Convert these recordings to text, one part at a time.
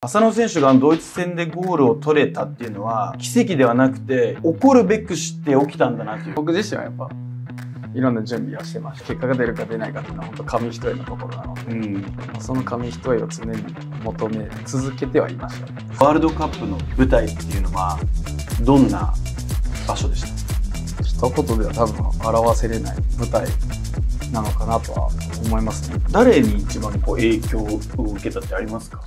浅野選手がドイツ戦でゴールを取れたっていうのは奇跡ではなくて起こるべくして起きたんだなっていう僕自身はやっぱいろんな準備はしてました結果が出るか出ないかっていうのは本当紙一重のところなので、うん、その紙一重を常に求め続けてはいました、ね、ワールドカップの舞台っていうのはどんな場所でした一言では多分表せれない舞台なのかなとは思いますね誰に一番こう影響を受けたってありますか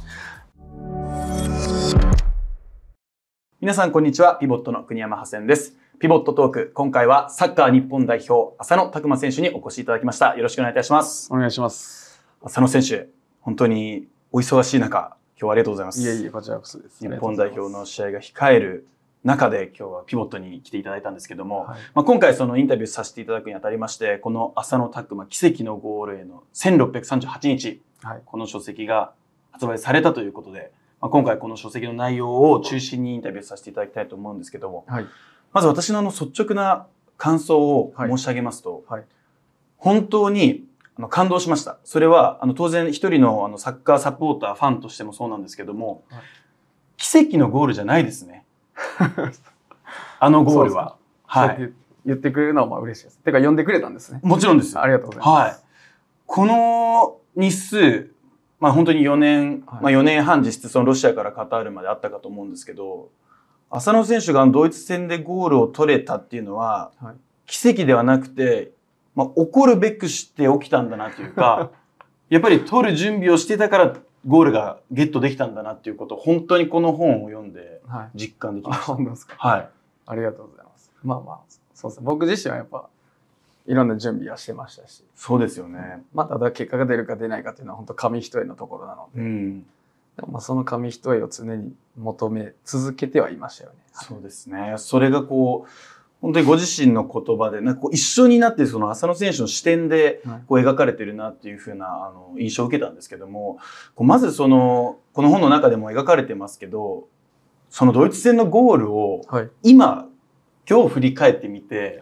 皆さんこんにちは。ピボットの国山派遣です。ピボットトーク、今回はサッカー日本代表、浅野拓磨選手にお越しいただきました。よろしくお願いいたします。お願いします。浅野選手、本当にお忙しい中、今日はありがとうございます。いえいえ、こちらこそです。日本代表の試合が控える中で今日はピボットに来ていただいたんですけども、はい、まあ、今回そのインタビューさせていただくにあたりまして、この浅野拓磨奇跡のゴールへの1638日、はい、この書籍が発売されたということで、まあ、今回この書籍の内容を中心にインタビューさせていただきたいと思うんですけども、はい、まず私のあの率直な感想を申し上げますと、はい、本当にあの感動しました。それはあの当然一人のあのサッカーサポーター、ファンとしてもそうなんですけども、はい、奇跡のゴールじゃないですね。あのゴールは。はい、言ってくれるのはまあ嬉しいです。てか呼んでくれたんですね。もちろんです。ありがとうございます。はい、この日数、まあ本当に4年、まあ4年半実質そのロシアからカタールまであったかと思うんですけど、浅野選手がドイツ戦でゴールを取れたっていうのは、奇跡ではなくて、まあ起こるべくして起きたんだなというか、やっぱり取る準備をしてたからゴールがゲットできたんだなっていうことを本当にこの本を読んで実感できました。はい。はい、ありがとうございます。まあまあ、そうですね。僕自身はやっぱいろんな準備はしてましたしそうですよね、まあ、ただ結果が出るか出ないかというのは本当紙一重のところなのでうん、でもまあその紙一重を常に求め続けてはいましたよね。そうですねそれがこう本当にご自身の言葉で、なんかこう一緒になって、その浅野選手の視点でこう描かれてるなっていうふうなあの印象を受けたんですけども、こうまずその、この本の中でも描かれてますけど、そのドイツ戦のゴールを、今、今日振り返ってみて、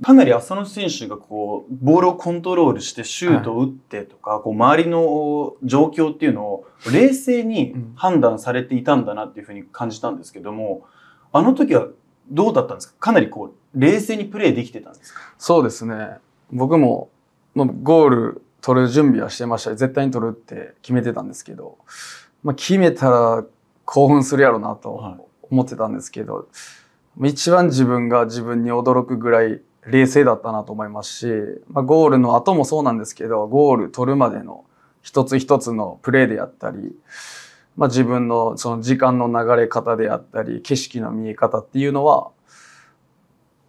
かなり浅野選手がこうボールをコントロールしてシュートを打ってとか、はい、こう周りの状況っていうのを冷静に判断されていたんだなっていうふうに感じたんですけどもあの時はどうだったんですかかなりこう冷静にプレーできてたんですかそうですね僕もゴール取る準備はしてました絶対に取るって決めてたんですけど、まあ、決めたら興奮するやろうなと思ってたんですけど、はい、一番自分が自分に驚くぐらい冷静だったなと思いますし、まあ、ゴールの後もそうなんですけど、ゴール取るまでの一つ一つのプレーであったり、まあ、自分のその時間の流れ方であったり、景色の見え方っていうのは、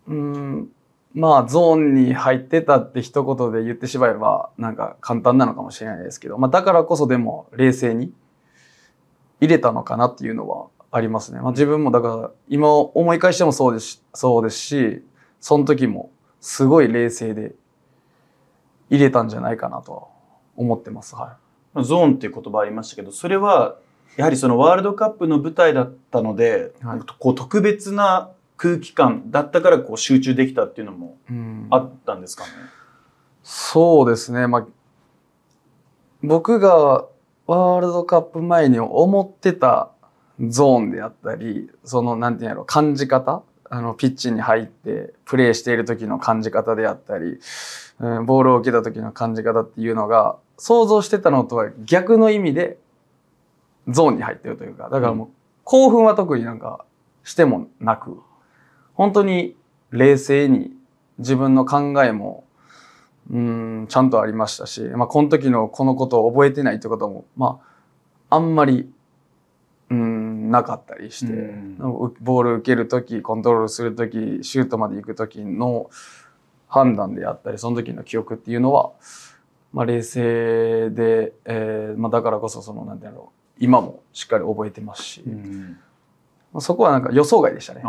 うん、まあゾーンに入ってたって一言で言ってしまえばなんか簡単なのかもしれないですけど、まあ、だからこそでも冷静に入れたのかなっていうのはありますね。まあ、自分もだから今思い返してもそうですそうですしその時もすごい冷静で入れたんじゃないかなとは思ってます。はい、ゾーンっていう言葉ありましたけど、それはやはりそのワールドカップの舞台だったので、はい、こう特別な空気感だったからこう集中できたっていうのもあったんですかね。うん、そうですね、まあ、僕がワールドカップ前に思ってたゾーンであったりそのなんていうんやろ感じ方あのピッチに入ってプレーしている時の感じ方であったり、うん、ボールを受けた時の感じ方っていうのが想像してたのとは逆の意味でゾーンに入ってるというかだからもう興奮は特になんかしてもなく本当に冷静に自分の考えもうんちゃんとありましたし、まあ、この時のこのことを覚えてないってことも、まあ、あんまりなかったりして、うん、ボール受ける時コントロールする時シュートまで行く時の判断であったりその時の記憶っていうのは、まあ、冷静で、えーまあ、だからこそその何て言うの今もしっかり覚えてますし。うんまあ、そこはなんか予想外でしたね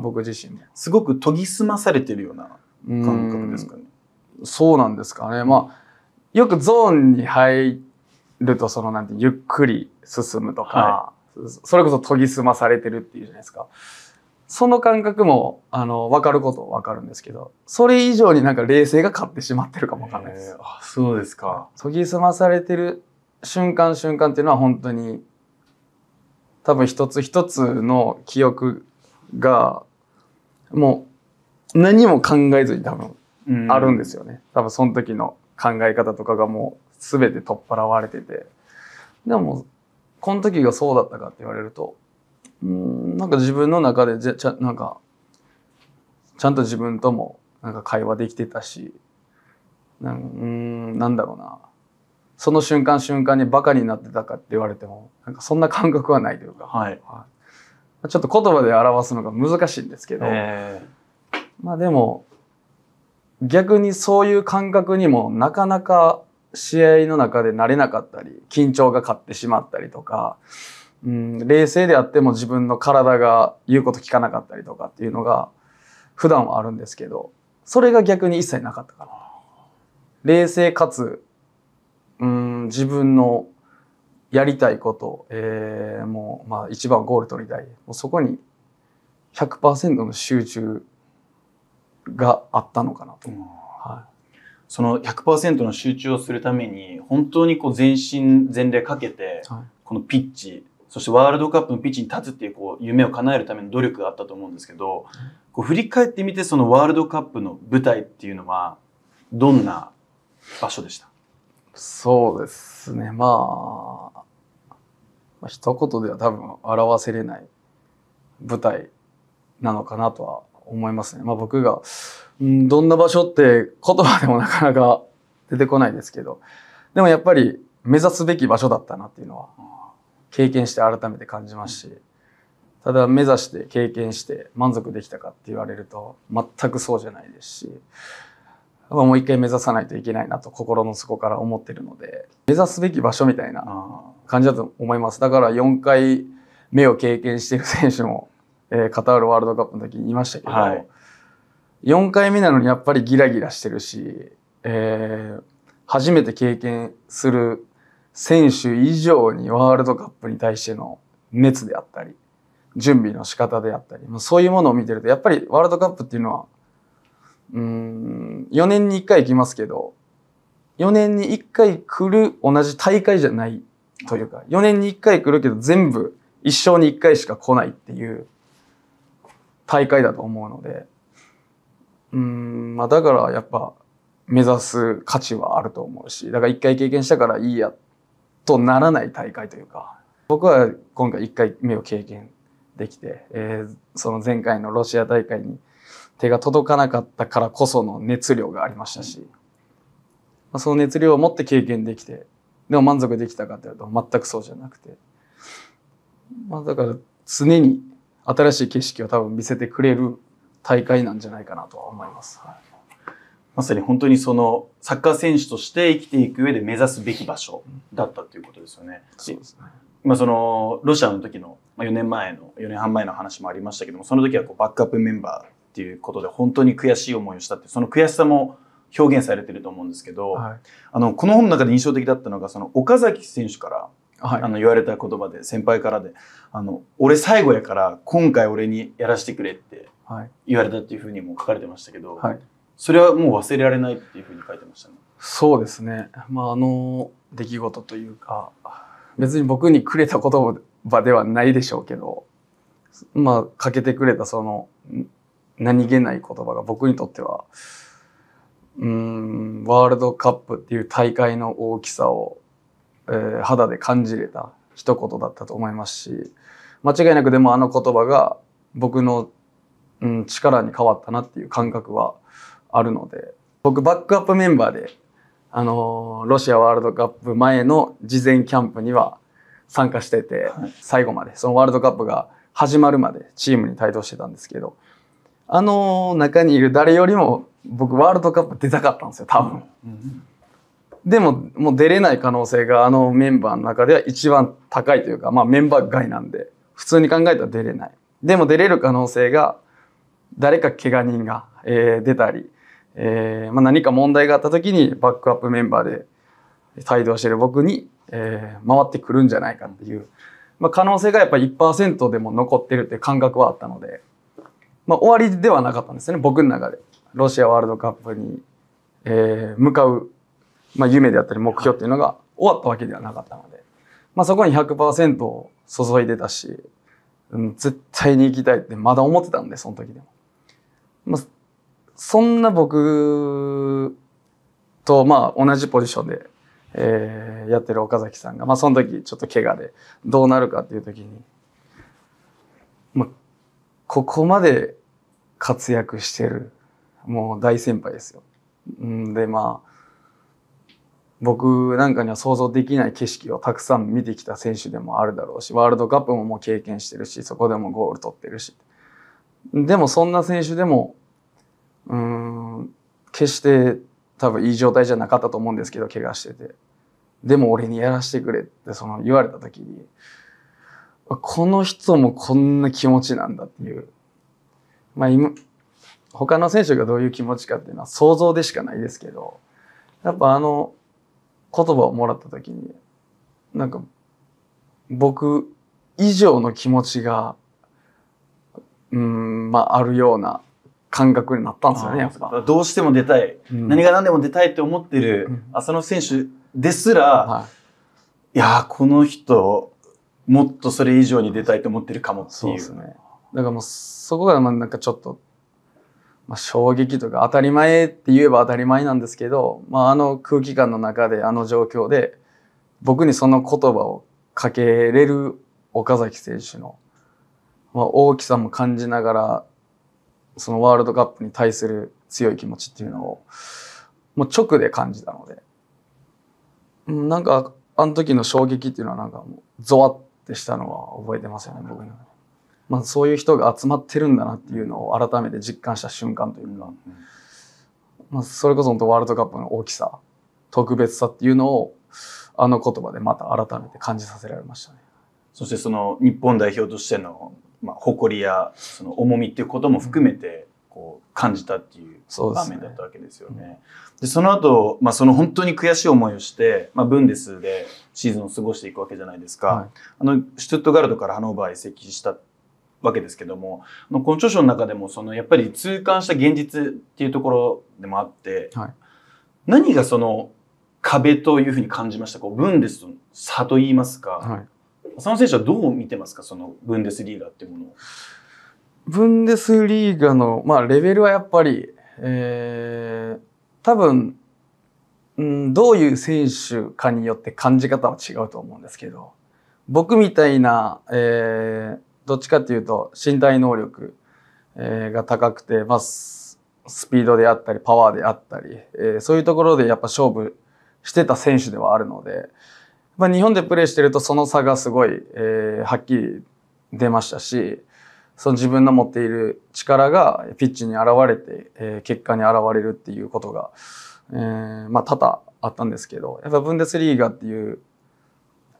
僕自身もすごく研ぎ澄まされてるような感覚ですかねそうなんですかねまあよくゾーンに入るとそのなんてゆっくり進むとか、はそれこそ研ぎ澄まされてるっていうじゃないですか。その感覚も、あの、わかることわかるんですけど、それ以上になんか冷静が勝ってしまってるかもわかんないです。あ、そうですか。研ぎ澄まされてる瞬間瞬間っていうのは本当に、多分一つ一つの記憶が、もう何も考えずに多分あるんですよね。多分その時の考え方とかがもう全て取っ払われてて。でもこの時がそうだったかって言われると、うん、なんか自分の中でじちゃ、なんか、ちゃんと自分ともなんか会話できてたし、なんうん、なんだろうな。その瞬間瞬間にバカになってたかって言われても、なんかそんな感覚はないというか、はい、はい、ちょっと言葉で表すのが難しいんですけど、えー、まあでも、逆にそういう感覚にもなかなか試合の中で慣れなかったり緊張が勝ってしまったりとか、うん、冷静であっても自分の体が言うこと聞かなかったりとかっていうのが普段はあるんですけどそれが逆に一切なかったかな。冷静かつ、うん、自分のやりたいこと、えー、もう、まあ、一番ゴール取りたい。もうそこに100%の集中があったのかなと。うんはいその100%の集中をするために本当にこう全身全霊かけて、このピッチそしてワールドカップのピッチに立つっていうこう夢を叶えるための努力があったと思うんですけど、こう振り返ってみてそのワールドカップの舞台っていうのはどんな場所でしたそうですねまあ、まあ、一言では多分表せれない舞台なのかなとは思いますね。まあ僕が、うん、どんな場所って言葉でもなかなか出てこないですけど、でもやっぱり目指すべき場所だったなっていうのは、経験して改めて感じますし、ただ目指して経験して満足できたかって言われると全くそうじゃないですし、もう一回目指さないといけないなと心の底から思ってるので、目指すべき場所みたいな感じだと思います。だから4回目を経験してる選手もえー、カタールワールドカップの時に言いましたけど、はい、4回目なのにやっぱりギラギラしてるし、えー、初めて経験する選手以上にワールドカップに対しての熱であったり準備の仕方であったりそういうものを見てるとやっぱりワールドカップっていうのはうん4年に1回行きますけど4年に1回来る同じ大会じゃないというか4年に1回来るけど全部一生に1回しか来ないっていう大会だと思うので、うん、まあだからやっぱ目指す価値はあると思うし、だから一回経験したからいいやとならない大会というか、僕は今回一回目を経験できて、えー、その前回のロシア大会に手が届かなかったからこその熱量がありましたし、まあ、その熱量を持って経験できて、でも満足できたかというと全くそうじゃなくて、まあだから常に新しい景色を多分見せてくれる大会なんじゃないかなとは思います。はいまさに本当にそのサッカー選手として生きていく上で目指すべき場所だったということですよね。そうですね。まあそのロシアの時の4年前の4年半前の話もありましたけども、その時はこうバックアップメンバーっていうことで本当に悔しい思いをしたってその悔しさも表現されてると思うんですけど、はい、あのこの本の中で印象的だったのがその岡崎選手からはい、あの言われた言葉で先輩からで「あの俺最後やから今回俺にやらせてくれ」って言われたっていうふうにも書かれてましたけど、はい、それはもう忘れられないっていうふうに書いてましたね。そうですね、まあ、あの出来事というか別に僕にくれた言葉ではないでしょうけど、まあ、かけてくれたその何気ない言葉が僕にとってはうんワールドカップっていう大会の大きさをえー、肌で感じれた一言だったと思いますし間違いなくでもあの言葉が僕の、うん、力に変わったなっていう感覚はあるので僕バックアップメンバーで、あのー、ロシアワールドカップ前の事前キャンプには参加してて、はい、最後までそのワールドカップが始まるまでチームに帯同してたんですけどあのー、中にいる誰よりも僕ワールドカップ出たかったんですよ多分。うんでも、もう出れない可能性があのメンバーの中では一番高いというか、まあメンバー外なんで、普通に考えたら出れない。でも出れる可能性が、誰か怪我人が、えー、出たり、えーまあ、何か問題があった時にバックアップメンバーで帯同してる僕に、えー、回ってくるんじゃないかっていう、まあ、可能性がやっぱり1%でも残ってるって感覚はあったので、まあ、終わりではなかったんですよね僕の中でロシアワールドカップに、えー、向かうまあ、夢であったり目標っていうのが終わったわけではなかったので、まあ、そこに100%を注いでたし、うん、絶対に行きたいってまだ思ってたんで、その時でも。まあ、そんな僕と、まあ、同じポジションで、えー、やってる岡崎さんが、まあ、その時ちょっと怪我でどうなるかっていう時に、まあ、ここまで活躍してる、もう大先輩ですよ。んで、まあ、僕なんかには想像できない景色をたくさん見てきた選手でもあるだろうしワールドカップももう経験してるしそこでもゴール取ってるしでもそんな選手でもうん決して多分いい状態じゃなかったと思うんですけど怪我しててでも俺にやらせてくれってその言われた時にこの人もこんな気持ちなんだっていうまあ今他の選手がどういう気持ちかっていうのは想像でしかないですけどやっぱあの言葉をもらった時に、なんか、僕以上の気持ちが、うん、まあ、あるような感覚になったんですよね、やっぱ。どうしても出たい、うん、何が何でも出たいって思ってる浅野選手ですら、はい、いやこの人、もっとそれ以上に出たいと思ってるかもっていう。そうですね。だからもう、そこが、なんかちょっと、まあ、衝撃とか当たり前って言えば当たり前なんですけど、まあ、あの空気感の中であの状況で僕にその言葉をかけれる岡崎選手の、まあ、大きさも感じながらそのワールドカップに対する強い気持ちっていうのをもう直で感じたので、うん、なんかあの時の衝撃っていうのはなんかもうゾワッてしたのは覚えてますよね僕には。まあ、そういう人が集まってるんだなっていうのを改めて実感した瞬間というか、まあ、それこそ本当ワールドカップの大きさ特別さっていうのをあの言葉でまた改めて感じさせられましたね。そしてその日本代表としての、まあ、誇りやその重みっていうことも含めて、こう感じたっていう場面だったわけですよね。そで、ねうその後、まあ、その本当に悔しい思いをして、まあ、ブンデスでシーズンを過ごしていくわけじゃないですか。はい、あのシュトゥットガルトからハノーバー移籍したわけですけどもこの著書の中でもそのやっぱり痛感した現実っていうところでもあって、はい、何がその壁というふうに感じましたこうブンデスとの差といいますか、はい、浅野選手はどう見てますかそのブンデスリーガっていうものを。ブンデスリーガの、まあ、レベルはやっぱり、えー、多分、うん、どういう選手かによって感じ方は違うと思うんですけど僕みたいな、えー、どっちかっていうと身体能力、えが高くて、まあ、スピードであったりパワーであったり、えそういうところでやっぱ勝負してた選手ではあるので、まあ、日本でプレーしてるとその差がすごい、えー、はっきり出ましたしその自分の持っている力がピッチに現れて、えー、結果に現れるっていうことが、えー、まあ、多々あったんですけどやっぱブンデスリーガっていう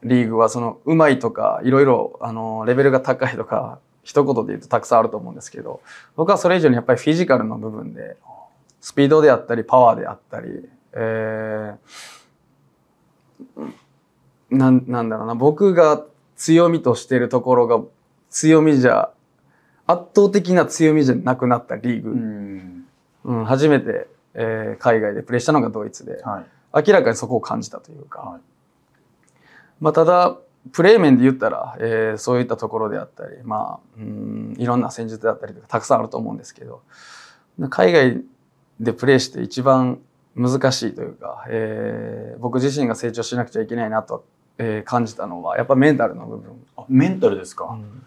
リーグはそのうまいとかいろいろあのレベルが高いとか一言で言うとたくさんあると思うんですけど僕はそれ以上にやっぱりフィジカルの部分でスピードであったりパワーであったり、えななんだろうな僕が強みとしてるところが強みじゃ圧倒的な強みじゃなくなったリーグ、うん初めて、え海外でプレーしたのがドイツで、明らかにそこを感じたというか。はいまあ、ただプレー面で言ったら、えー、そういったところであったり、まあ、うんいろんな戦術であったりとかたくさんあると思うんですけど海外でプレーして一番難しいというか、えー、僕自身が成長しなくちゃいけないなと、えー、感じたのはやっぱメンタルの部分あメンタルですか、うん、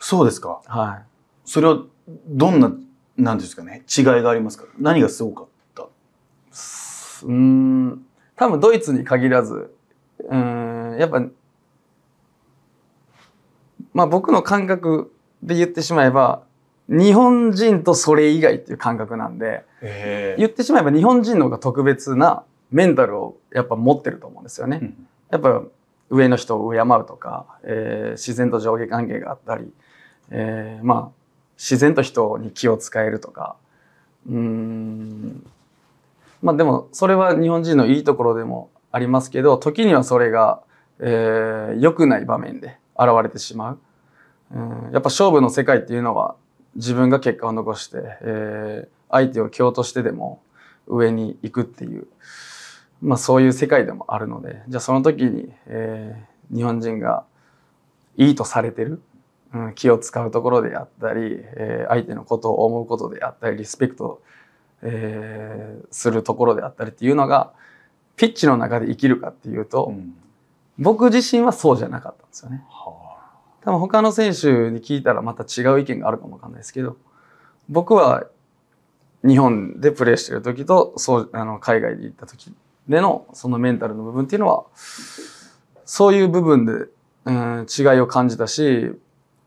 そうですかはいそれはどんな何ですかね違いがありますか何がすごかったうん多分ドイツに限らずね、やっぱ、まあ僕の感覚で言ってしまえば、日本人とそれ以外っていう感覚なんで、言ってしまえば日本人の方が特別なメンタルをやっぱ持ってると思うんですよね。うん、やっぱ上の人を敬うとか、えー、自然と上下関係があったり、えー、まあ自然と人に気を使えるとかうんまあでもそれは日本人のいいところでもありますけど時にはそれがえー、良くない場面で現れてしまう、うん、やっぱ勝負の世界っていうのは自分が結果を残して、えー、相手を強としてでも上に行くっていう、まあ、そういう世界でもあるのでじゃあその時に、えー、日本人がいいとされてる、うん、気を使うところであったり、えー、相手のことを思うことであったりリスペクト、えー、するところであったりっていうのがピッチの中で生きるかっていうと、うん、僕自身はそうじゃなかったんですよね。多分他の選手に聞いたらまた違う意見があるかもわかんないですけど、僕は日本でプレーしてる時と、そうあの海外に行った時でのそのメンタルの部分っていうのは、そういう部分で、うん、違いを感じたし、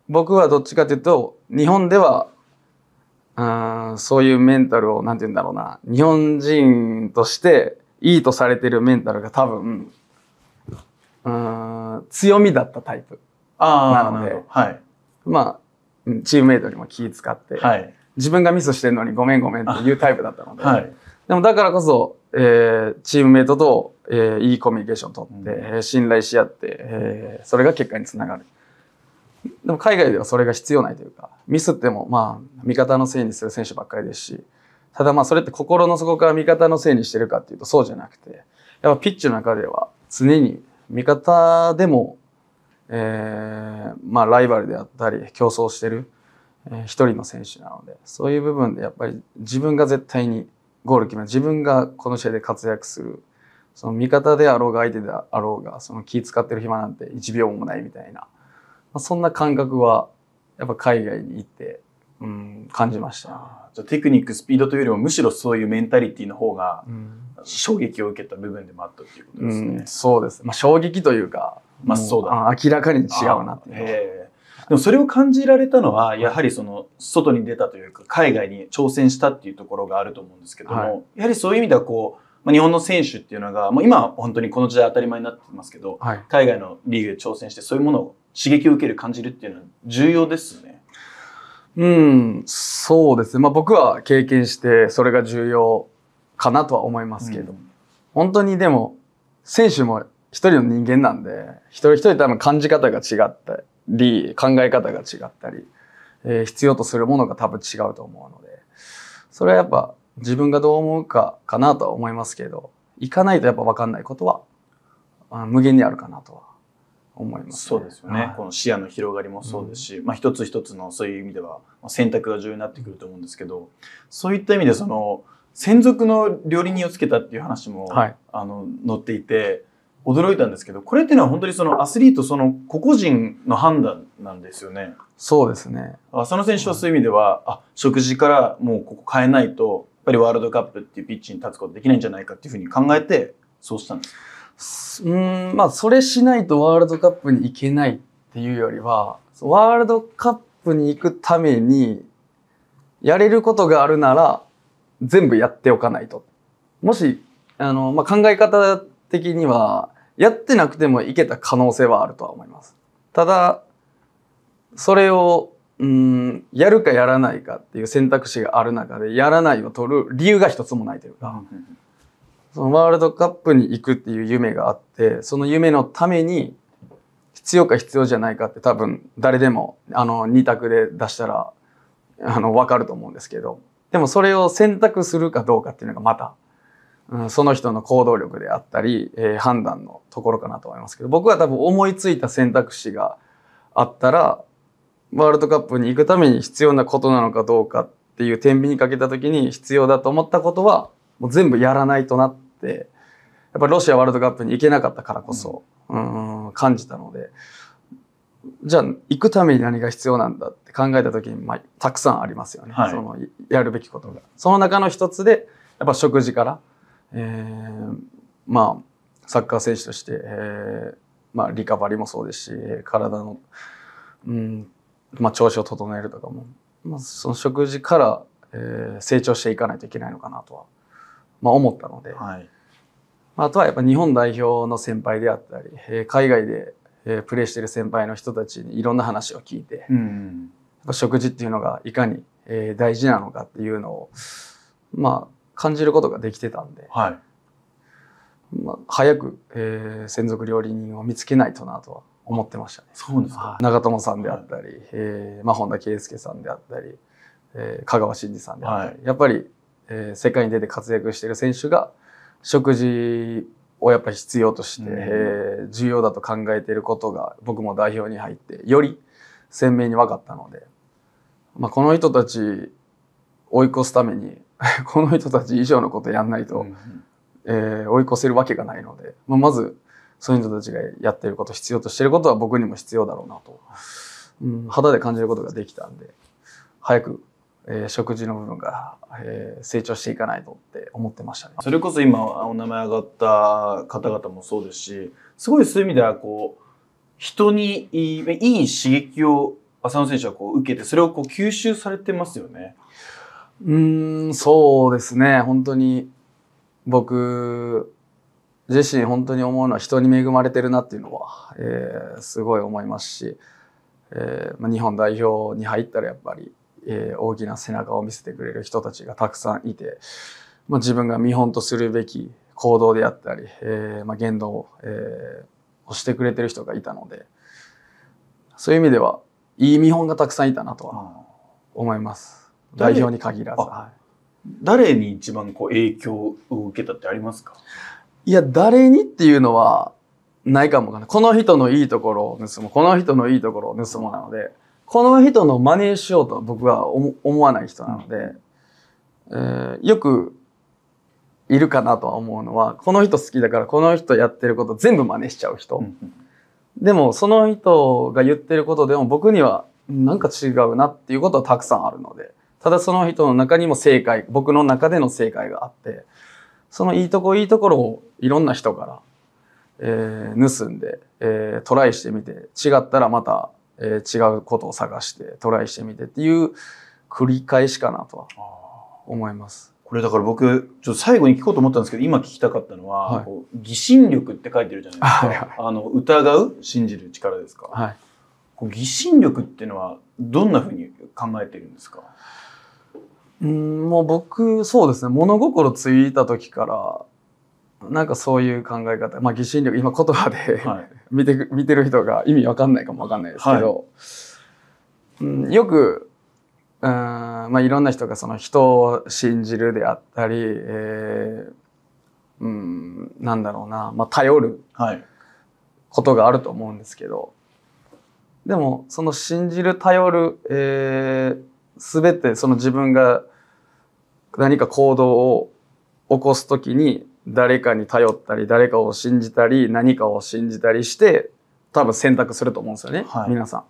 僕はどっちかというと、日本では、うん、そういうメンタルを、なんて言うんだろうな、日本人としていいとされてるメンタルが多分、うん強みだったタイプなので、はい、まあチームメイトにも気使って、はい、自分がミスしてるのにごめんごめんっていうタイプだったので、はい、でもだからこそ、えー、チームメイトと、えー、いいコミュニケーションを取って、うん、信頼し合って、えー、それが結果につながる。でも海外ではそれが必要ないというかミスってもまあ味方のせいにする選手ばっかりですしただまあそれって心の底から味方のせいにしてるかっていうとそうじゃなくてやっぱピッチの中では常に味方でも、えー、まあ、ライバルであったり競争してる一、えー、人の選手なのでそういう部分でやっぱり自分が絶対にゴール決め自分がこの試合で活躍するその味方であろうが相手であろうがその気使ってる暇なんて1秒もないみたいな、まあ、そんな感覚はやっぱ海外に行ってうん、感じました。じゃテクニック、スピードというよりも、むしろそういうメンタリティーの方が、衝撃を受けた部分でもあったということですね。うん、そうです。まあ、衝撃というか、まあ、そうだ、明らかに違うなっていう。でもそれを感じられたのは、やはりその、外に出たというか、海外に挑戦したっていうところがあると思うんですけども、はい、やはりそういう意味ではこう、日本の選手っていうのが、もう今は本当にこの時代当たり前になってますけど、はい、海外のリーグで挑戦してそういうものを刺激を受ける感じるっていうのは重要ですね。うん、そうですね。まあ僕は経験してそれが重要かなとは思いますけど、うん、本当にでも選手も一人の人間なんで、一人一人多分感じ方が違ったり、考え方が違ったり、えー、必要とするものが多分違うと思うので、それはやっぱ自分がどう思うかかなとは思いますけど、行かないとやっぱ分かんないことは無限にあるかなとは思います、ね、そうですよね、はい、この視野の広がりもそうですし、うん、まあ、一つ一つのそういう意味では選択が重要になってくると思うんですけどそういった意味でその専属の料理人をつけたっていう話も、はい、あの載っていて驚いたんですけどこれっていうのは本当にそのアスリートその個々人の判断なんですよね。そうですね浅野選手はそういう意味では、あ食事からもうここ変えないとやっぱりワールドカップっていうピッチに立つことできないんじゃないかっていうふうに考えてそうしたんですかうんまあそれしないとワールドカップに行けないっていうよりはワールドカップに行くためにやれることがあるなら全部やっておかないと。もしあの、まあ、考え方的にはやってなくてもいけた可能性はあるとは思います。ただそれをうんやるかやらないかっていう選択肢がある中でやらないを取る理由が一つもないというか。うんそのワールドカップに行くっていう夢があって、その夢のために必要か必要じゃないかって多分誰でもあの2択で出したらあの分かると思うんですけど、でもそれを選択するかどうかっていうのがまた、うん、その人の行動力であったり、えー、判断のところかなと思いますけど、僕は多分思いついた選択肢があったら、ワールドカップに行くために必要なことなのかどうかっていう天秤にかけた時に必要だと思ったことはもう全部やらないとなって、やっぱりロシアワールドカップに行けなかったからこそ、うん、うん感じたので、じゃあ行くために何が必要なんだって考えた時に、まあ、たくさんありますよね、はい、そのやるべきことが。その中の一つでやっぱ食事から、えー、まあサッカー選手として、えーまあ、リカバリーもそうですし体の、うんまあ、調子を整えるとかも、まあ、その食事から、えー、成長していかないといけないのかなとはまあ、思ったので、はい、あとはやっぱ日本代表の先輩であったり、えー、海外で、えー、プレーしてる先輩の人たちにいろんな話を聞いて、うん、食事っていうのがいかに、えー、大事なのかっていうのを、まあ、感じることができてたんで、はいまあ、早く、えー、専属料理人を見つけないとなとは思ってましたね。そうですか長友さんであったり、はい、えー、まあ、本田圭佑さんであったり、えー、香川真司さんであったり、はい、やっぱりえー、世界に出て活躍している選手が食事をやっぱり必要として、うん、えー、重要だと考えていることが僕も代表に入ってより鮮明に分かったので、まあ、この人たち追い越すために この人たち以上のことやんないと、うん、えー、追い越せるわけがないので、まあ、まずそういう人たちがやってること必要としてることは僕にも必要だろうなと、うん、肌で感じることができたんで早くえー、食事の部分が、えー、成長していかないとって思ってましたね。それこそ今お名前上がった方々もそうですし、すごいそういう意味ではこう、人にいい刺激を浅野選手はこう受けて、それをこう吸収されてますよね。うん、そうですね。本当に僕自身本当に思うのは人に恵まれてるなっていうのは、えー、すごい思いますし、えーまあ、日本代表に入ったらやっぱりえー、大きな背中を見せてくれる人たちがたくさんいて、まあ、自分が見本とするべき行動であったり、えー、まあ、言動を、えー、してくれてる人がいたので、そういう意味では、いい見本がたくさんいたなとは思います。代表に限らず。はい、誰に一番こう影響を受けたってありますかいや、誰にっていうのはないかもかな。この人のいいところを盗む。この人のいいところを盗むなので、この人の真似しようとは僕は思わない人なので、えー、よくいるかなとは思うのはこの人好きだからこの人やってること全部真似しちゃう人、うん、でもその人が言ってることでも僕にはなんか違うなっていうことはたくさんあるのでただその人の中にも正解僕の中での正解があってそのいいとこいいところをいろんな人から、えー、盗んで、えー、トライしてみて違ったらまたえー、違うことを探してトライしてみてっていう繰り返しかなとは思います。これだから僕ちょっと最後に聞こうと思ったんですけど今聞きたかったのは、はい、疑心力って書いてるじゃないですか、はいはい、あの疑う信じる力ですか、はい、疑心力っていうのはどんなふうに考えてるんですかうんもう僕そうですね物心ついた時からなんかそういう考え方、まあ、疑心力今言葉で 見て見てる人が意味わかんないかもわかんないですけど、はい、うん、よくうん、まあ、いろんな人がその人を信じるであったり、えーうん、なんだろうな、まあ、頼ることがあると思うんですけど、はい、でもその信じる頼る、えー、全てその自分が何か行動を起こす時に誰かに頼ったり誰かを信じたり何かを信じたりして多分選択すると思うんですよね、はい、皆さ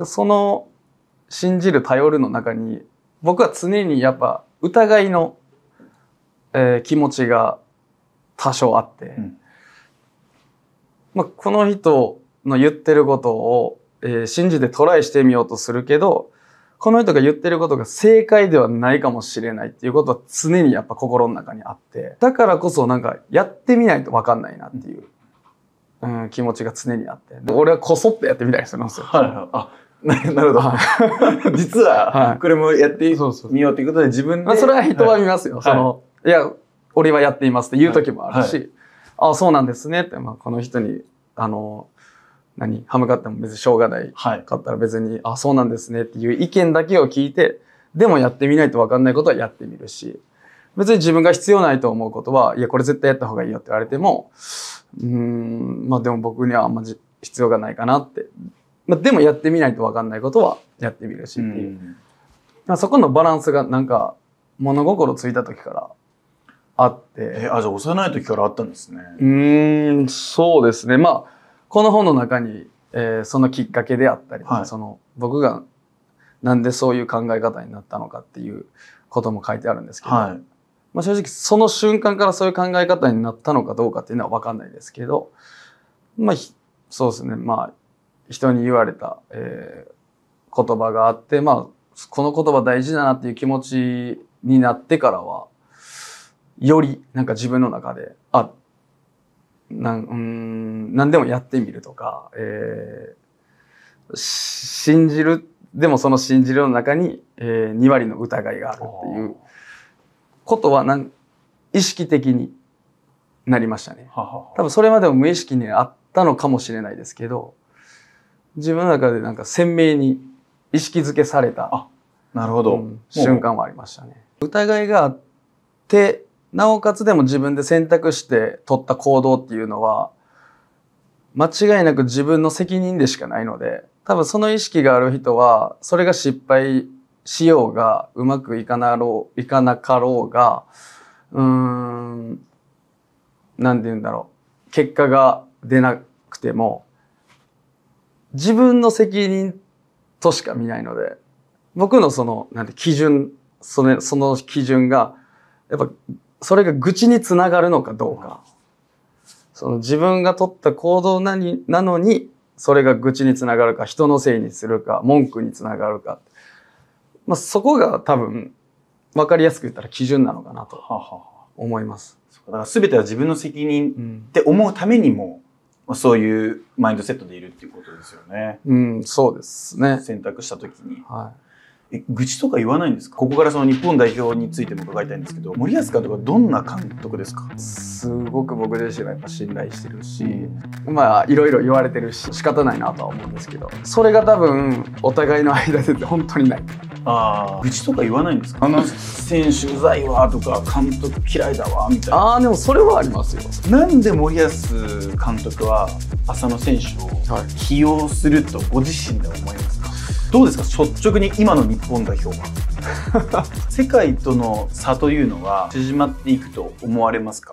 ん。その信じる頼るの中に僕は常にやっぱ疑いの、えー、気持ちが多少あって、うん、まあ、この人の言ってることを、えー、信じてトライしてみようとするけどこの人が言ってることが正解ではないかもしれないっていうことは常にやっぱ心の中にあって、だからこそなんかやってみないとわかんないなっていう、うん、気持ちが常にあって。俺はこそってやってみたりするんですよ。はいはい。あ なるほど。はい、実は、これもやってみようということで自分で。それは人は見ますよ。はい、その、いや、俺はやっていますって言う時もあるし、はいはい、ああ、そうなんですねって、まあ、この人に、あの、何、歯向かっても別にしょうがないかったら別に、あ、そうなんですねっていう意見だけを聞いて、でもやってみないと分かんないことはやってみるし、別に自分が必要ないと思うことは、いや、これ絶対やった方がいいよって言われても、うん、まあでも僕にはあんまじ必要がないかなって。まあでもやってみないと分かんないことはやってみるしっていう。うまあ、そこのバランスがなんか物心ついた時からあって。え、あ、じゃあ幼い時からあったんですね。うん、そうですね。まあこの本の中に、えー、そのきっかけであったり、はい、その僕がなんでそういう考え方になったのかっていうことも書いてあるんですけど、はい、まあ、正直その瞬間からそういう考え方になったのかどうかっていうのは分かんないですけど、まあ、そうですねまあ人に言われた、えー、言葉があって、まあ、この言葉大事だなっていう気持ちになってからはよりなんか自分の中であなんうん何でもやってみるとか、えー、信じるでもその信じるの中に、えー、2割の疑いがあるっていうことはなん意識的になりましたね。多分それまでも無意識にあったのかもしれないですけど自分の中でなんか鮮明に意識づけされたなるほど、うん、瞬間はありましたね。疑いがあってなおかつでも自分で選択して取った行動っていうのは間違いなく自分の責任でしかないので多分その意識がある人はそれが失敗しようがうまくいかなろういかなかろうがうーん何て言うんだろう結果が出なくても自分の責任としか見ないので僕のそのなんて基準そのその基準がやっぱそれが愚痴につながるのかどうか。その自分が取った行動なになのに、それが愚痴につながるか、人のせいにするか、文句につながるか。まあ、そこが多分、分かりやすく言ったら基準なのかなと思います。だから全ては自分の責任って思うためにも、うん、そういうマインドセットでいるっていうことですよね。うん、そうですね。選択した時に。はい愚痴とか言わないんですかここからその日本代表についても伺いたいんですけど森保監督はどんな監督ですかすごく僕自身はやっぱ信頼してるし、まあいろいろ言われてるし仕方ないなとは思うんですけどそれが多分お互いの間で本当にない。ああ愚痴とか言わないんですかあの選手うざいわとか監督嫌いだわみたいなあでもそれはありますよなんで森保監督は浅野選手を起用するとご自身で思いますどうですか率直に今の日本代表は 世界との差というのは縮まっていくと思われますか